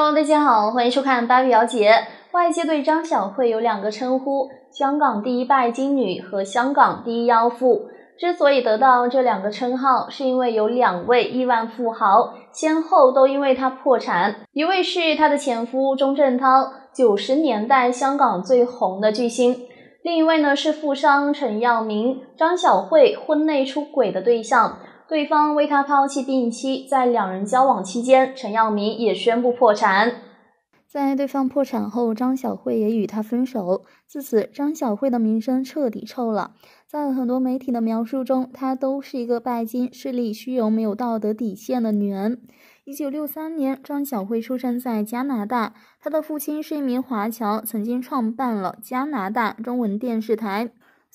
Hello，大家好，欢迎收看《芭比表姐》。外界对张小慧有两个称呼：香港第一拜金女和香港第一妖妇。之所以得到这两个称号，是因为有两位亿万富豪先后都因为她破产。一位是她的前夫钟镇涛，九十年代香港最红的巨星；另一位呢是富商陈耀明，张小慧婚内出轨的对象。对方为他抛弃病妻，在两人交往期间，陈耀明也宣布破产。在对方破产后，张小慧也与他分手。自此，张小慧的名声彻底臭了。在很多媒体的描述中，她都是一个拜金、势利、虚荣、没有道德底线的女人。一九六三年，张小慧出生在加拿大，她的父亲是一名华侨，曾经创办了加拿大中文电视台。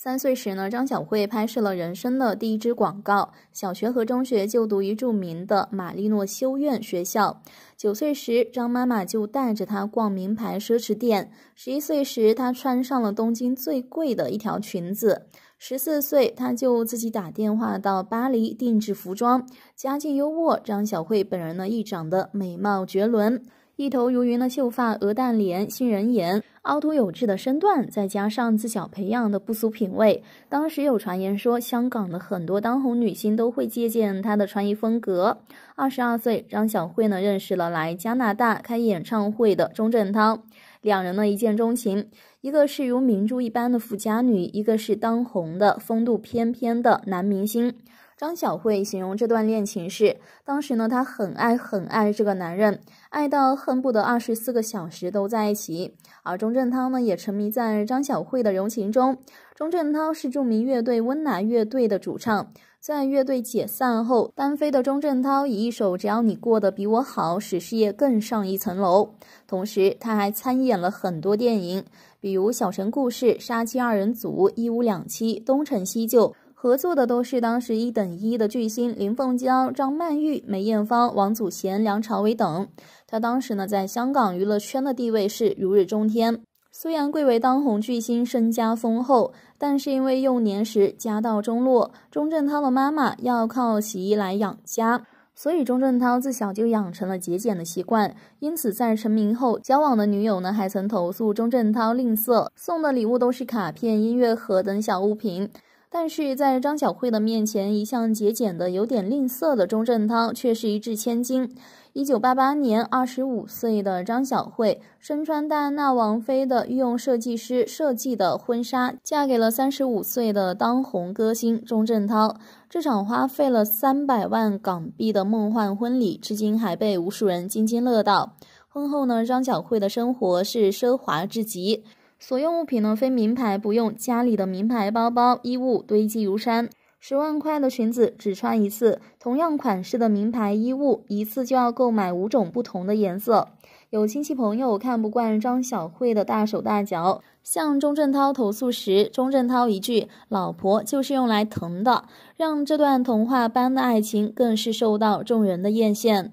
三岁时呢，张小慧拍摄了人生的第一支广告。小学和中学就读于著名的玛丽诺修院学校。九岁时，张妈妈就带着她逛名牌奢侈店。十一岁时，她穿上了东京最贵的一条裙子。十四岁，她就自己打电话到巴黎定制服装。家境优渥，张小慧本人呢，亦长得美貌绝伦。一头如云的秀发，鹅蛋脸，杏仁眼，凹凸有致的身段，再加上自小培养的不俗品味。当时有传言说，香港的很多当红女星都会借鉴她的穿衣风格。二十二岁，张小慧呢认识了来加拿大开演唱会的钟镇涛，两人呢一见钟情。一个是如明珠一般的富家女，一个是当红的风度翩翩的男明星。张小慧形容这段恋情是：当时呢，她很爱很爱这个男人，爱到恨不得二十四个小时都在一起。而钟镇涛呢，也沉迷在张小慧的柔情中。钟镇涛是著名乐队温拿乐队的主唱，在乐队解散后，单飞的钟镇涛以一首《只要你过得比我好》使事业更上一层楼。同时，他还参演了很多电影，比如《小城故事》《杀妻二人组》《一屋两妻》《东成西就》。合作的都是当时一等一的巨星林凤娇、张曼玉、梅艳芳、王祖贤、梁朝伟等。他当时呢，在香港娱乐圈的地位是如日中天。虽然贵为当红巨星，身家丰厚，但是因为幼年时家道中落，钟镇涛的妈妈要靠洗衣来养家，所以钟镇涛自小就养成了节俭的习惯。因此，在成名后，交往的女友呢，还曾投诉钟镇涛吝啬，送的礼物都是卡片、音乐盒等小物品。但是在张小慧的面前，一向节俭的、有点吝啬的钟镇涛却是一掷千金。一九八八年，二十五岁的张小慧身穿戴安娜王妃的御用设计师设计的婚纱，嫁给了三十五岁的当红歌星钟镇涛。这场花费了三百万港币的梦幻婚礼，至今还被无数人津津乐道。婚后呢，张小慧的生活是奢华至极。所用物品呢，非名牌不用，家里的名牌包包、衣物堆积如山，十万块的裙子只穿一次，同样款式的名牌衣物一次就要购买五种不同的颜色。有亲戚朋友看不惯张小慧的大手大脚，向钟镇涛投诉时，钟镇涛一句“老婆就是用来疼的”，让这段童话般的爱情更是受到众人的艳羡。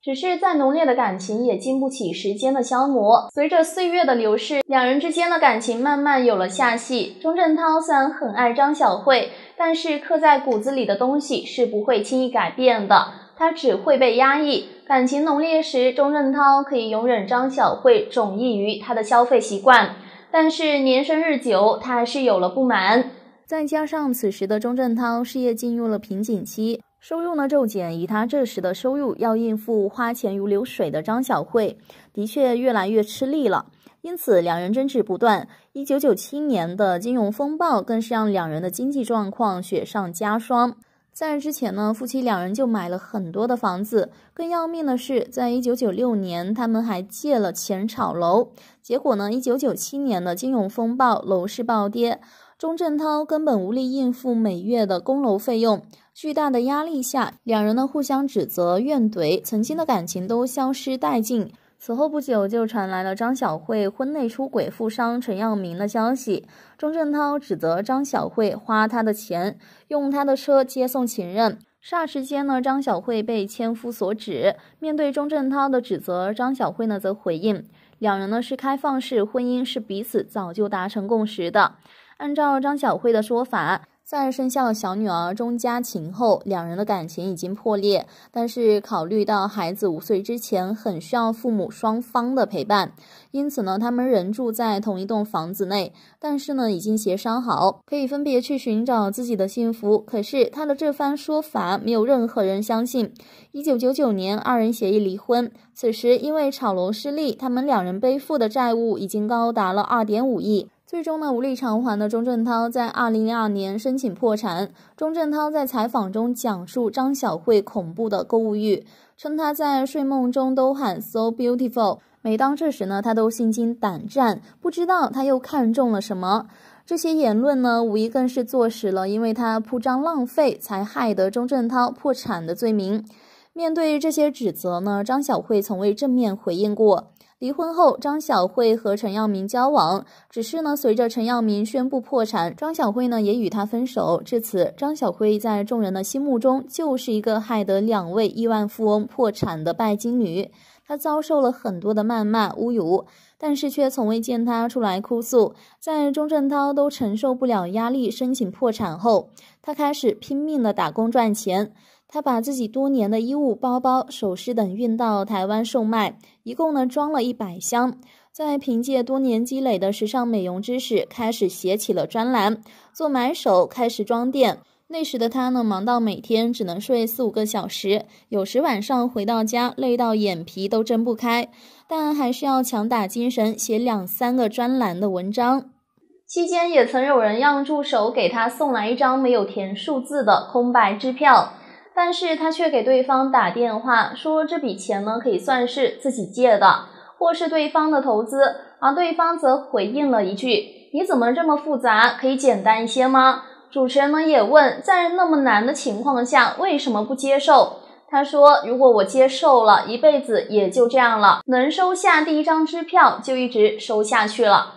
只是再浓烈的感情也经不起时间的消磨。随着岁月的流逝，两人之间的感情慢慢有了下戏。钟镇涛虽然很爱张小慧，但是刻在骨子里的东西是不会轻易改变的，他只会被压抑。感情浓烈时，钟镇涛可以容忍张小慧迥异于他的消费习惯，但是年深日久，他还是有了不满。再加上此时的钟镇涛事业进入了瓶颈期。收入呢骤减，以他这时的收入要应付花钱如流水的张小慧，的确越来越吃力了。因此，两人争执不断。一九九七年的金融风暴更是让两人的经济状况雪上加霜。在之前呢，夫妻两人就买了很多的房子。更要命的是，在一九九六年，他们还借了钱炒楼。结果呢，一九九七年的金融风暴，楼市暴跌，钟镇涛根本无力应付每月的供楼费用。巨大的压力下，两人呢互相指责、怨怼，曾经的感情都消失殆尽。此后不久，就传来了张小慧婚内出轨、负伤陈耀明的消息。钟镇涛指责张小慧花他的钱，用他的车接送情人。霎时间呢，张小慧被千夫所指。面对钟镇涛的指责，张小慧呢则回应，两人呢是开放式婚姻，是彼此早就达成共识的。按照张小慧的说法。在生下小女儿钟嘉晴后，两人的感情已经破裂。但是考虑到孩子五岁之前很需要父母双方的陪伴，因此呢，他们仍住在同一栋房子内。但是呢，已经协商好可以分别去寻找自己的幸福。可是他的这番说法没有任何人相信。一九九九年，二人协议离婚。此时因为炒楼失利，他们两人背负的债务已经高达了二点五亿。最终呢，无力偿还的钟镇涛在二零零二年申请破产。钟镇涛在采访中讲述张小慧恐怖的购物欲，称他在睡梦中都喊 “so beautiful”，每当这时呢，他都心惊胆战，不知道他又看中了什么。这些言论呢，无疑更是坐实了因为他铺张浪费才害得钟镇涛破产的罪名。面对这些指责呢，张小慧从未正面回应过。离婚后，张小慧和陈耀明交往，只是呢，随着陈耀明宣布破产，张小慧呢也与他分手。至此，张小慧在众人的心目中就是一个害得两位亿万富翁破产的拜金女，她遭受了很多的谩骂侮辱，但是却从未见她出来哭诉。在钟镇涛都承受不了压力申请破产后，她开始拼命的打工赚钱。他把自己多年的衣物、包包、首饰等运到台湾售卖，一共呢装了一百箱。再凭借多年积累的时尚美容知识，开始写起了专栏，做买手，开始装店。那时的他呢，忙到每天只能睡四五个小时，有时晚上回到家，累到眼皮都睁不开，但还是要强打精神写两三个专栏的文章。期间也曾有人让助手给他送来一张没有填数字的空白支票。但是他却给对方打电话说这笔钱呢可以算是自己借的，或是对方的投资，而对方则回应了一句：“你怎么这么复杂？可以简单一些吗？”主持人呢也问，在那么难的情况下为什么不接受？他说：“如果我接受了，一辈子也就这样了，能收下第一张支票就一直收下去了。”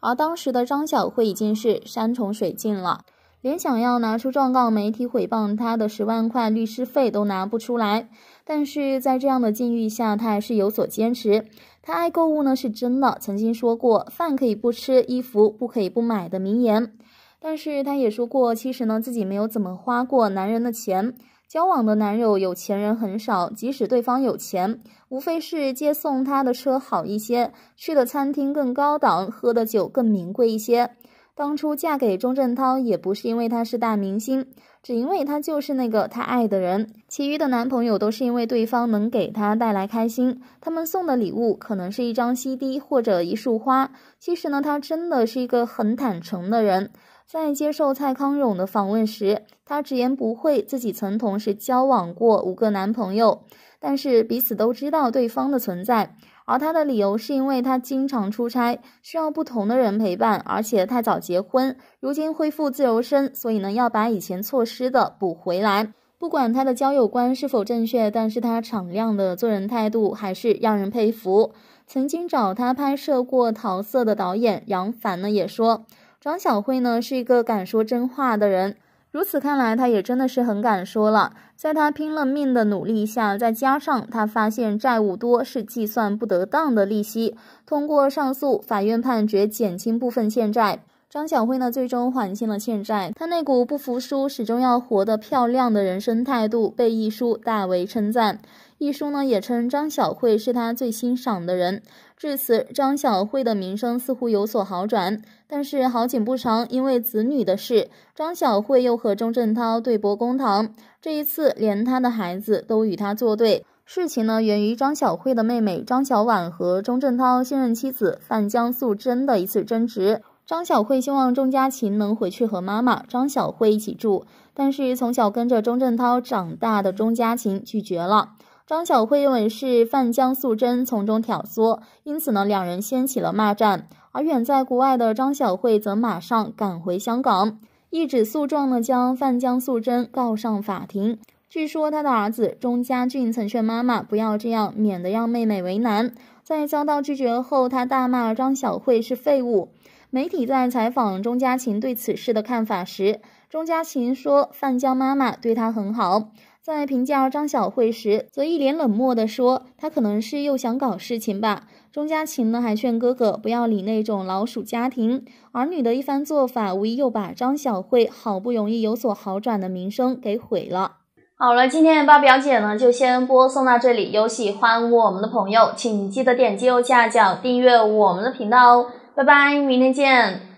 而当时的张小慧已经是山穷水尽了。连想要拿出状告媒体诽谤他的十万块律师费都拿不出来，但是在这样的境遇下，他还是有所坚持。他爱购物呢，是真的，曾经说过“饭可以不吃，衣服不可以不买”的名言。但是他也说过，其实呢，自己没有怎么花过男人的钱。交往的男友有钱人很少，即使对方有钱，无非是接送他的车好一些，去的餐厅更高档，喝的酒更名贵一些。当初嫁给钟镇涛也不是因为他是大明星，只因为他就是那个她爱的人。其余的男朋友都是因为对方能给她带来开心。他们送的礼物可能是一张 CD 或者一束花。其实呢，他真的是一个很坦诚的人。在接受蔡康永的访问时，他直言不讳，自己曾同时交往过五个男朋友，但是彼此都知道对方的存在。而他的理由是因为他经常出差，需要不同的人陪伴，而且太早结婚，如今恢复自由身，所以呢要把以前错失的补回来。不管他的交友观是否正确，但是他敞亮的做人态度还是让人佩服。曾经找他拍摄过《桃色》的导演杨凡呢也说，张晓慧呢是一个敢说真话的人。如此看来，他也真的是很敢说了。在他拼了命的努力下，再加上他发现债务多是计算不得当的利息，通过上诉，法院判决减轻部分欠债。张小慧呢，最终还清了欠债。她那股不服输、始终要活得漂亮的人生态度，被一叔大为称赞。一叔呢，也称张小慧是他最欣赏的人。至此，张小慧的名声似乎有所好转。但是好景不长，因为子女的事，张小慧又和钟镇涛对簿公堂。这一次，连他的孩子都与他作对。事情呢，源于张小慧的妹妹张小婉和钟镇涛现任妻子范江素贞的一次争执。张小慧希望钟嘉琴能回去和妈妈张小慧一起住，但是从小跟着钟镇涛长大的钟嘉琴拒绝了。张小慧认为是范江素贞从中挑唆，因此呢，两人掀起了骂战。而远在国外的张小慧则马上赶回香港，一纸诉状呢，将范江素贞告上法庭。据说他的儿子钟家俊曾劝妈妈不要这样，免得让妹妹为难。在遭到拒绝后，他大骂张小慧是废物。媒体在采访钟嘉琴对此事的看法时，钟嘉琴说范江妈妈对她很好。在评价张小慧时，则一脸冷漠地说她可能是又想搞事情吧。钟嘉琴呢还劝哥哥不要理那种老鼠家庭儿女的一番做法，无疑又把张小慧好不容易有所好转的名声给毁了。好了，今天的八表姐呢就先播送到这里。有喜欢我们的朋友，请记得点击右下角订阅我们的频道哦。拜拜，明天见。